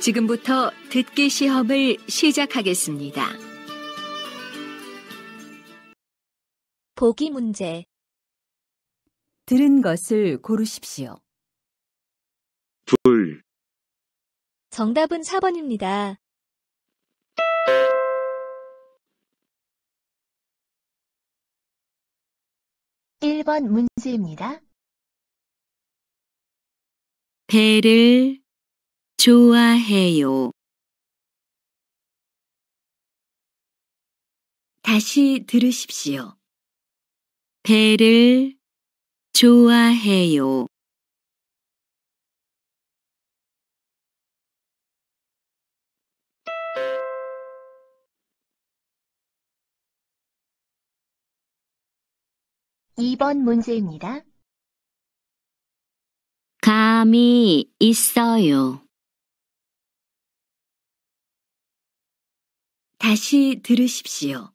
지금부터 듣기 시험을 시작하겠습니다. 보기 문제 들은 것을 고르십시오. 불, 정답은 4번입니다. 1번 문제입니다. 배를 좋아해요. 다시 들으십시오. 배를 좋아해요. 이번 문제입니다. 감이 있어요. 다시 들으십시오.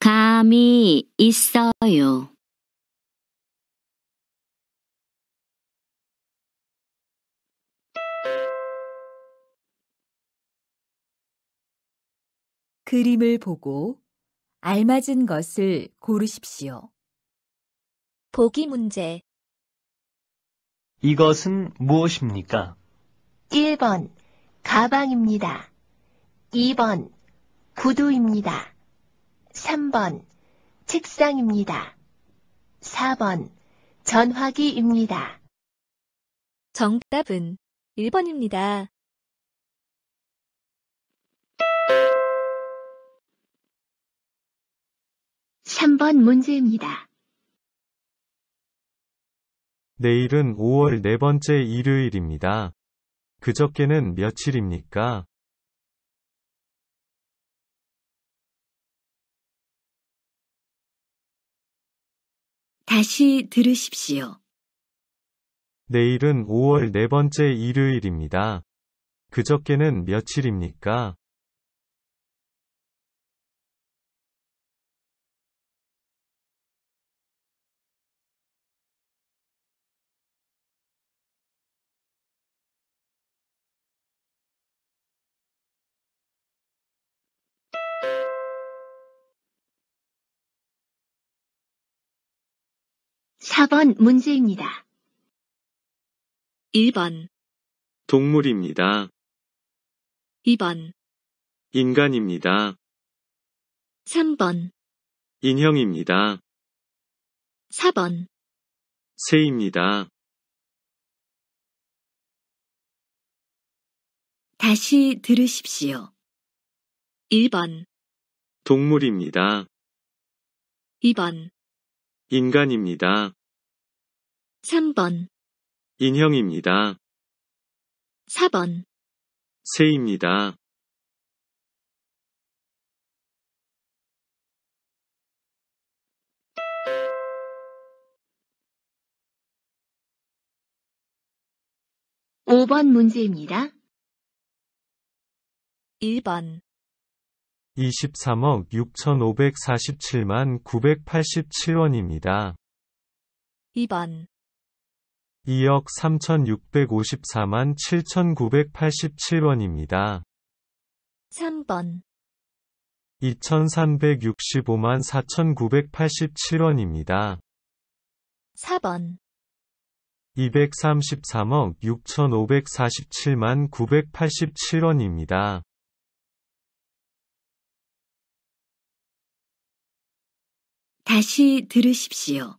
감이 있어요. 그림을 보고 알맞은 것을 고르십시오. 보기 문제 이것은 무엇입니까? 1번 가방입니다. 2번 구두입니다. 3번 책상입니다. 4번 전화기입니다. 정답은 1번입니다. 3번 문제입니다. 내일은 5월 네 번째 일요일입니다. 그저께는 며칠입니까? 다시 들으십시오. 내일은 5월 네 번째 일요일입니다. 그저께는 며칠입니까? 4번 문제입니다. 1번, 동물입니다. 2번, 인간입니다. 3번, 인형입니다. 4번, 새입니다. 다시 들으십시오. 1번, 동물입니다. 2번, 인간입니다. 3번 인형입니다. 4번 새입니다. 5번 문제입니다. 1번 23억 6,547만 987원입니다. 2번 2억 3,654만 7,987원입니다. 3번 2,365만 4,987원입니다. 4번 233억 6,547만 987원입니다. 다시 들으십시오.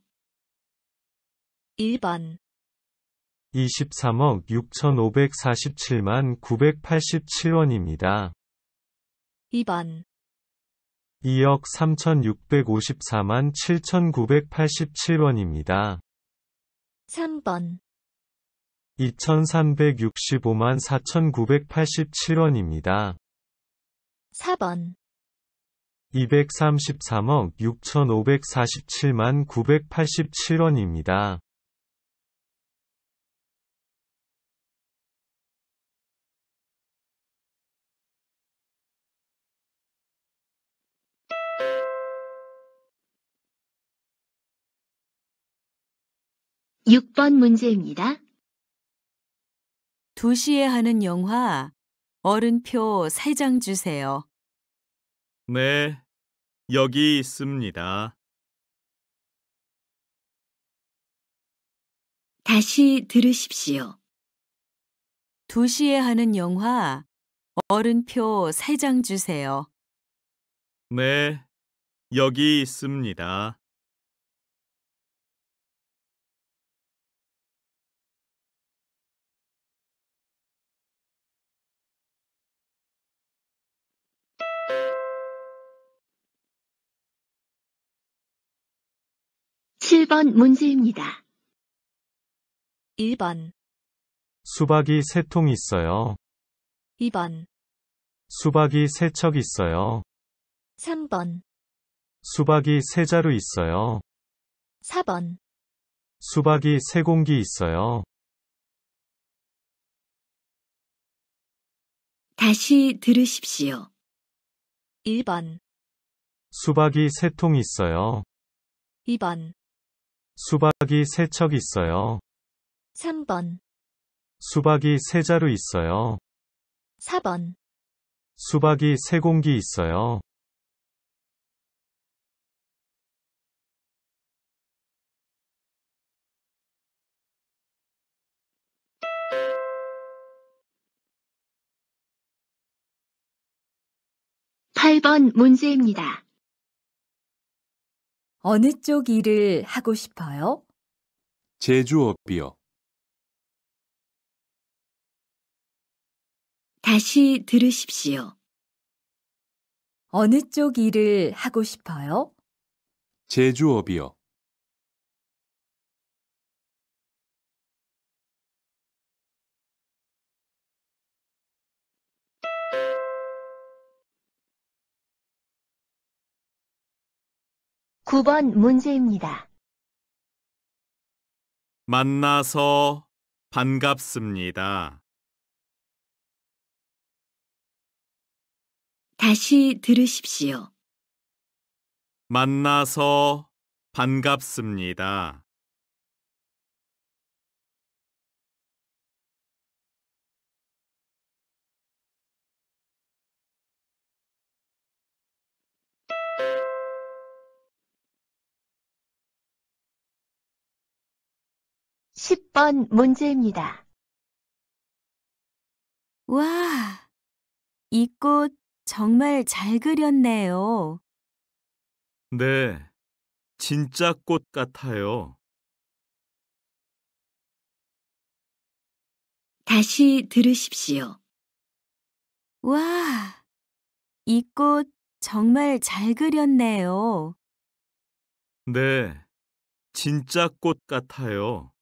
1번 23억 6,547만 987원입니다. 2번 2억 3,654만 7,987원입니다. 3번 2,365만 4,987원입니다. 4번 233억 6,547만 987원입니다. 육번 문제입니다. 2시에 하는 영화 어른표 3장 주세요. 네. 여기 있습니다. 다시 들으십시오. 2시에 하는 영화 어른표 3장 주세요. 네, 여기 있습니다. 7번 문제입니다. 1번, 수박이 세 통 있어요. 2번, 수박이 세 척 있어요. 3번, 수박이 세 자루 있어요. 4번, 수박이 세 공기 있어요. 다시 들으십시오. 1번, 수박이 세 통 있어요. 2번, 수박이 세척 있어요. 3번. 수박이 세자루 있어요. 4번. 수박이 세공기 있어요. 8번 문제입니다. 어느 쪽 일을 하고 싶어요? 제조업이요. 다시 들으십시오. 어느 쪽 일을 하고 싶어요? 제조업이요. 9번 문제입니다. 만나서 반갑습니다. 다시 들으십시오. 만나서 반갑습니다. 10번 문제입니다. 와, 이 꽃 정말 잘 그렸네요. 네, 진짜 꽃 같아요. 다시 들으십시오. 와, 이 꽃 정말 잘 그렸네요. 네, 진짜 꽃 같아요.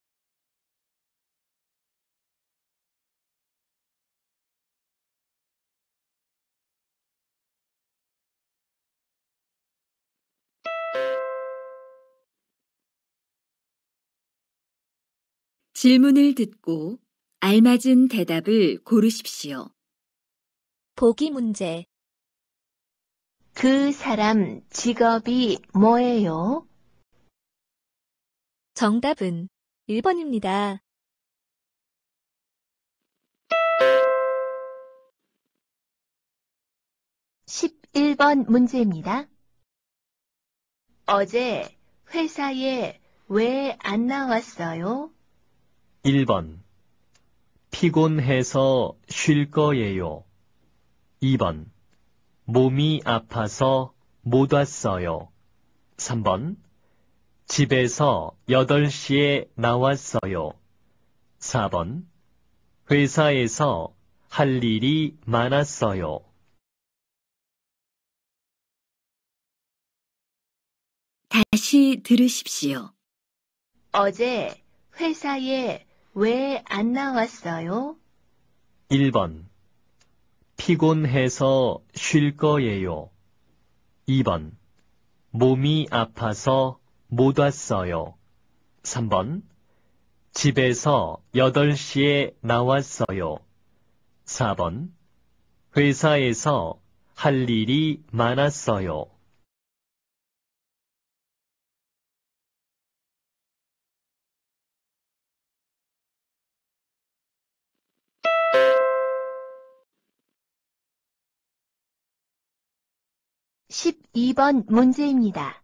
질문을 듣고 알맞은 대답을 고르십시오. 보기 문제. 그 사람 직업이 뭐예요? 정답은 1번입니다. 일번 문제입니다. 어제 회사에 왜 안 나왔어요? 1번 피곤해서 쉴 거예요. 2번 몸이 아파서 못 왔어요. 3번 집에서 8시에 나왔어요. 4번 회사에서 할 일이 많았어요. 다시 들으십시오. 어제 회사에 왜안 나왔어요? 1번 피곤해서 쉴 거예요. 2번 몸이 아파서 못 왔어요. 3번 집에서 8시에 나왔어요. 4번 회사에서 할 일이 많았어요. 12번 문제입니다.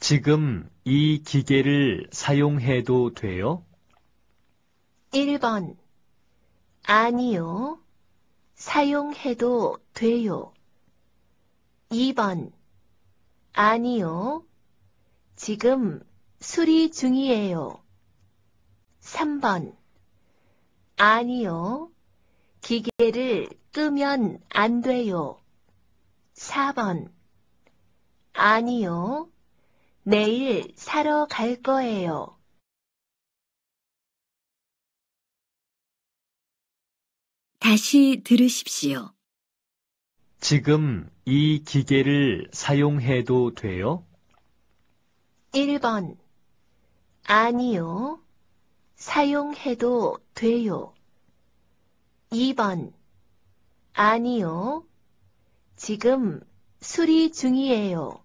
지금 이 기계를 사용해도 돼요? 1번 아니요. 사용해도 돼요. 2번 아니요. 지금 수리 중이에요. 3번 아니요. 기계를 끄면 안 돼요. 4번 아니요. 내일 사러 갈 거예요. '다시 들으십시오. 지금 이 기계를 사용해도 돼요? 1번 아니요. 사용해도 돼요. 2번 아니요. 지금 수리 중이에요.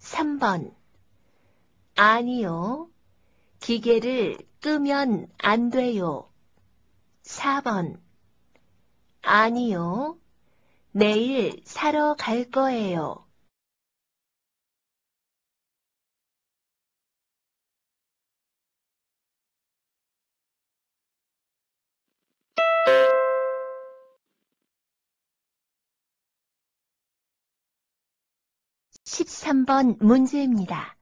3번 아니요. 기계를 끄면 안 돼요. 4번 아니요. 내일 사러 갈 거예요. 13번 문제입니다.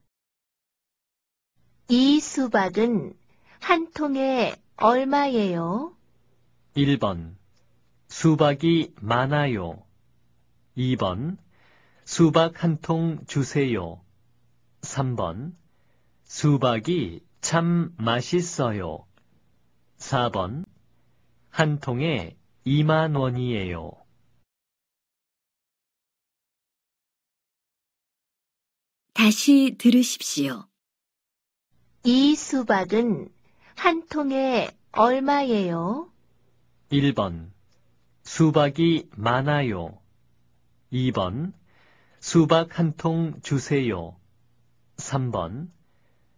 이 수박은 한 통에 얼마예요? 1번 수박이 많아요. 2번 수박 한 통 주세요. 3번 수박이 참 맛있어요. 4번 한 통에 2만 원이에요. 다시 들으십시오. 이 수박은 한 통에 얼마예요? 1번. 수박이 많아요. 2번. 수박 한 통 주세요. 3번.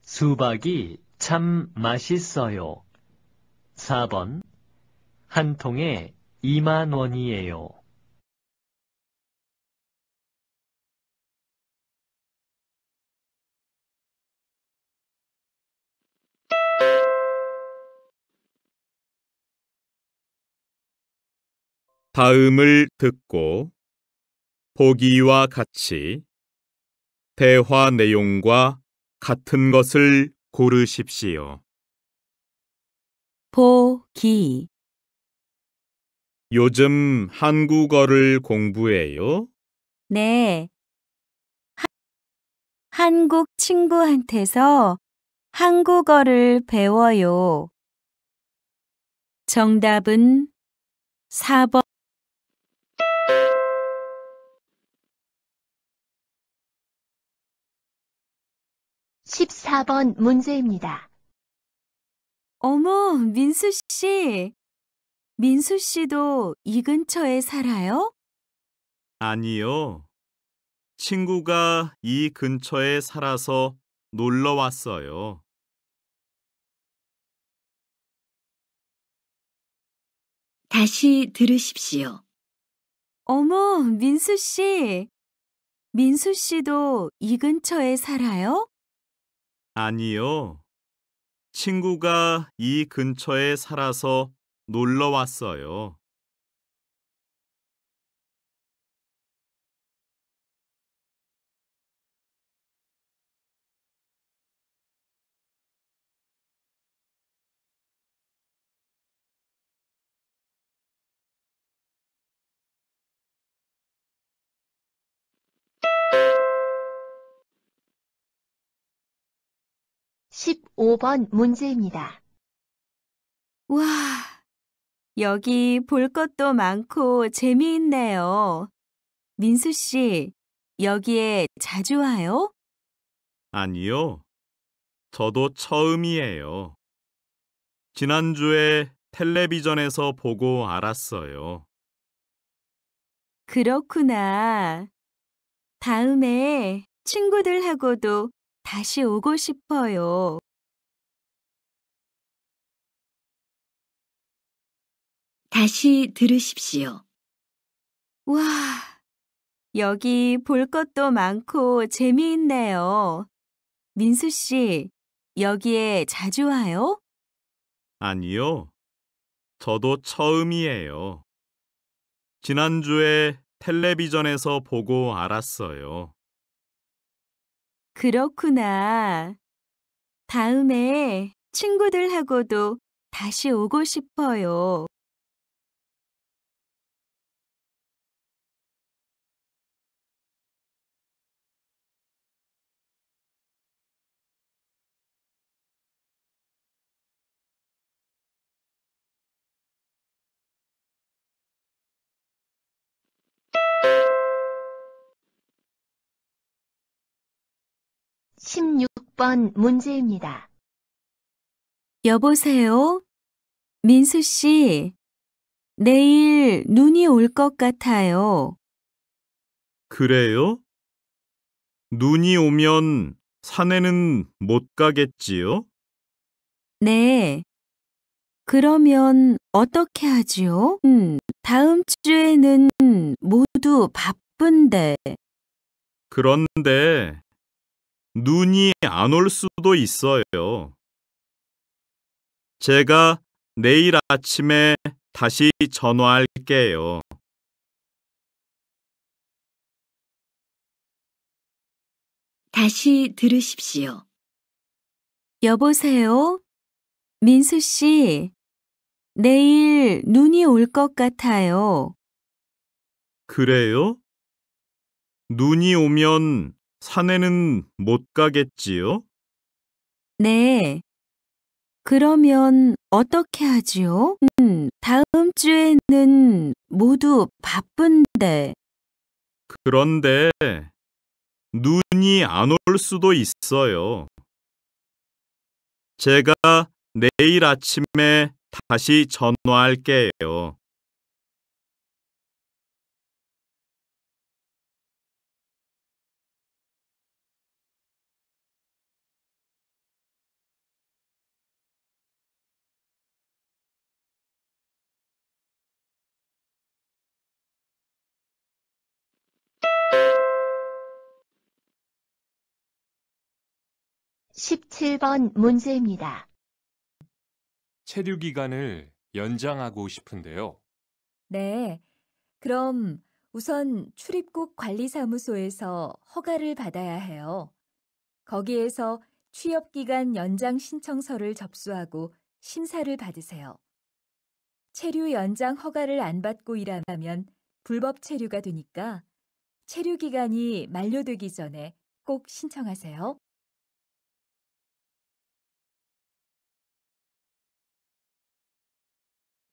수박이 참 맛있어요. 4번. 한 통에 2만 원이에요. 다음을 듣고 보기와 같이 대화 내용과 같은 것을 고르십시오. 보기 요즘 한국어를 공부해요? 네. 하, 한국 친구한테서 한국어를 배워요. 정답은 4번 4번 문제입니다. 어머, 민수 씨. 민수 씨도 이 근처에 살아요? 아니요. 친구가 이 근처에 살아서 놀러 왔어요. '다시 들으십시오. 어머, 민수 씨. 민수 씨도 이 근처에 살아요? 아니요. 친구가 이 근처에 살아서 놀러 왔어요. 15번 문제입니다. 와, 여기 볼 것도 많고 재미있네요. 민수 씨, 여기에 자주 와요? 아니요. 저도 처음이에요. 지난주에 텔레비전에서 보고 알았어요. 그렇구나. 다음에 친구들하고도 다시 오고 싶어요. 다시 들으십시오. 와, 여기 볼 것도 많고 재미있네요. 민수 씨, 여기에 자주 와요? 아니요. 저도 처음이에요. 지난주에 텔레비전에서 보고 알았어요. 그렇구나. 다음에 친구들하고도 다시 오고 싶어요. 16번 문제입니다. 여보세요? 민수 씨, 내일 눈이 올 것 같아요. 그래요? 눈이 오면 산에는 못 가겠지요? 네. 그러면 어떻게 하지요? 음, 다음 주에는 모두 바쁜데. 그런데 눈이 안 올 수도 있어요. 제가 내일 아침에 다시 전화할게요. 다시 들으십시오. 여보세요? 민수 씨, 내일 눈이 올 것 같아요. 그래요? 눈이 오면 산에는 못 가겠지요? 네. 그러면 어떻게 하지요? 음, 다음 주에는 모두 바쁜데. 그런데 눈이 안 올 수도 있어요. 제가 내일 아침에 다시 전화할게요. 17번 문제입니다. 체류 기간을 연장하고 싶은데요. 네. 그럼 우선 출입국 관리사무소에서 허가를 받아야 해요. 거기에서 취업기간 연장 신청서를 접수하고 심사를 받으세요. 체류 연장 허가를 안 받고 일한다면 불법 체류가 되니까 체류 기간이 만료되기 전에 꼭 신청하세요.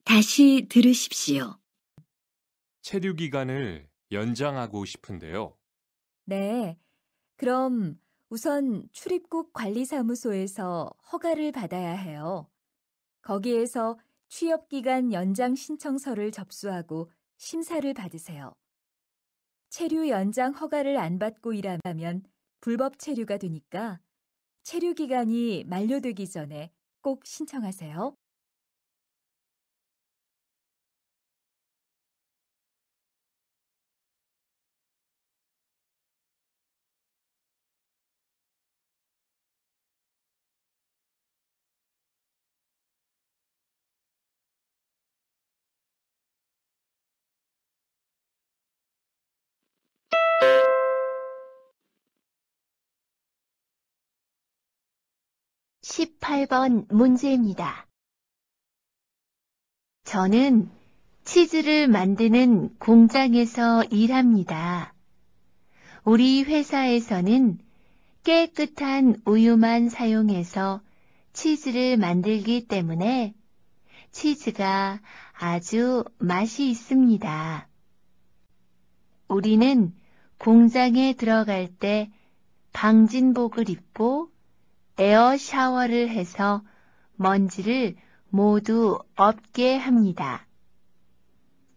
다시 들으십시오. 체류 기간을 연장하고 싶은데요. 네. 그럼 우선 출입국 관리사무소에서 허가를 받아야 해요. 거기에서 취업기간 연장 신청서를 접수하고 심사를 받으세요. 체류 연장 허가를 안 받고 일하면 불법 체류가 되니까 체류 기간이 만료되기 전에 꼭 신청하세요. 18번 문제입니다. 저는 치즈를 만드는 공장에서 일합니다. 우리 회사에서는 깨끗한 우유만 사용해서 치즈를 만들기 때문에 치즈가 아주 맛이 있습니다. 우리는 공장에 들어갈 때 방진복을 입고 에어 샤워를 해서 먼지를 모두 없게 합니다.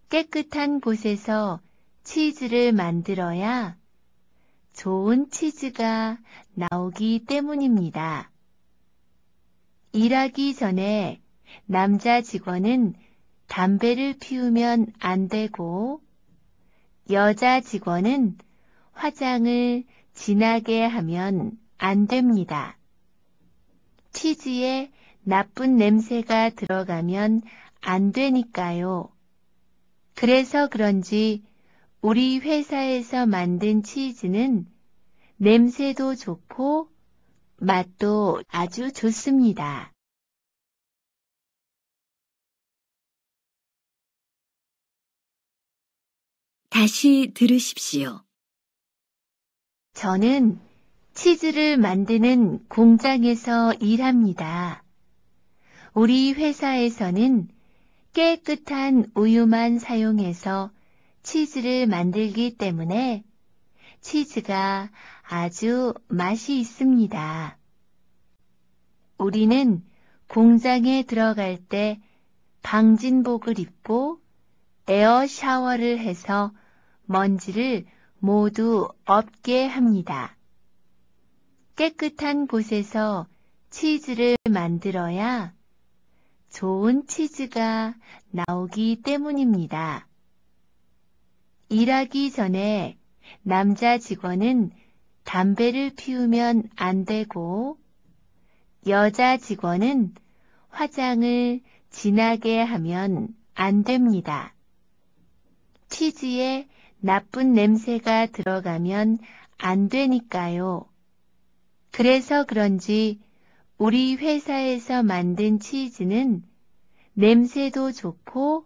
깨끗한 곳에서 치즈를 만들어야 좋은 치즈가 나오기 때문입니다. 일하기 전에 남자 직원은 담배를 피우면 안 되고 여자 직원은 화장을 진하게 하면 안 됩니다. 치즈에 나쁜 냄새가 들어가면 안 되니까요. 그래서 그런지 우리 회사에서 만든 치즈는 냄새도 좋고 맛도 아주 좋습니다. 다시 들으십시오. 저는 치즈를 만드는 공장에서 일합니다. 우리 회사에서는 깨끗한 우유만 사용해서 치즈를 만들기 때문에 치즈가 아주 맛이 있습니다. 우리는 공장에 들어갈 때 방진복을 입고 에어 샤워를 해서 먼지를 모두 없게 합니다. 깨끗한 곳에서 치즈를 만들어야 좋은 치즈가 나오기 때문입니다. 일하기 전에 남자 직원은 담배를 피우면 안 되고 여자 직원은 화장을 진하게 하면 안 됩니다. 치즈에 나쁜 냄새가 들어가면 안 되니까요. 그래서 그런지 우리 회사에서 만든 치즈는 냄새도 좋고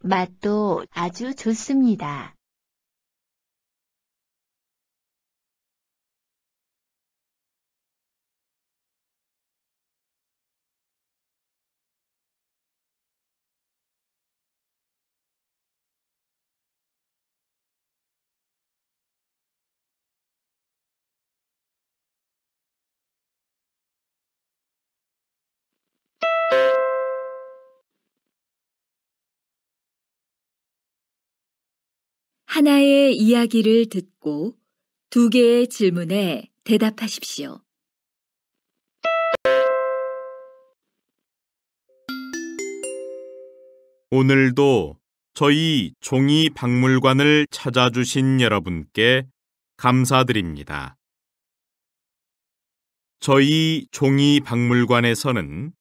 맛도 아주 좋습니다. 하나의 이야기를 듣고 두 개의 질문에 대답하십시오. 오늘도 저희 종이 박물관을 찾아주신 여러분께 감사드립니다. 저희 종이 박물관에서는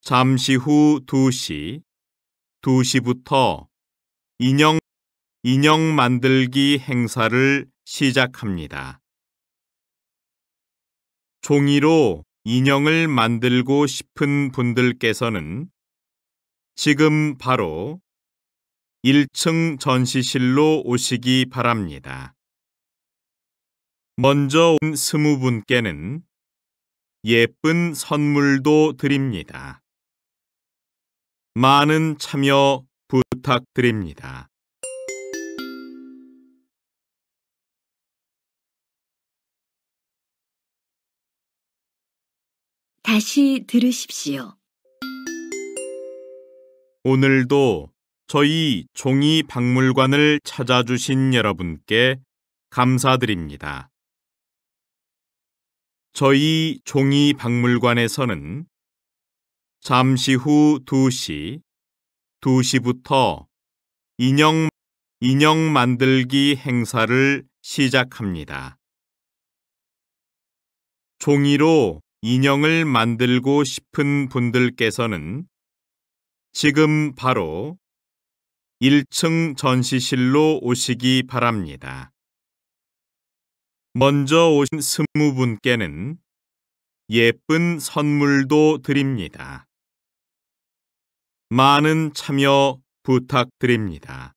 잠시 후 2시, 2시부터 인형 인형 만들기 행사를 시작합니다. 종이로 인형을 만들고 싶은 분들께서는 지금 바로 1층 전시실로 오시기 바랍니다. 먼저 온 스무 분께는 예쁜 선물도 드립니다. 많은 참여 부탁드립니다. 다시 들으십시오. 오늘도 저희 종이 박물관을 찾아주신 여러분께 감사드립니다. 저희 종이 박물관에서는 잠시 후 2시, 2시부터 인형, 인형 만들기 행사를 시작합니다. 종이로 인형을 만들고 싶은 분들께서는 지금 바로 1층 전시실로 오시기 바랍니다. 먼저 오신 스무 분께는 예쁜 선물도 드립니다. 많은 참여 부탁드립니다.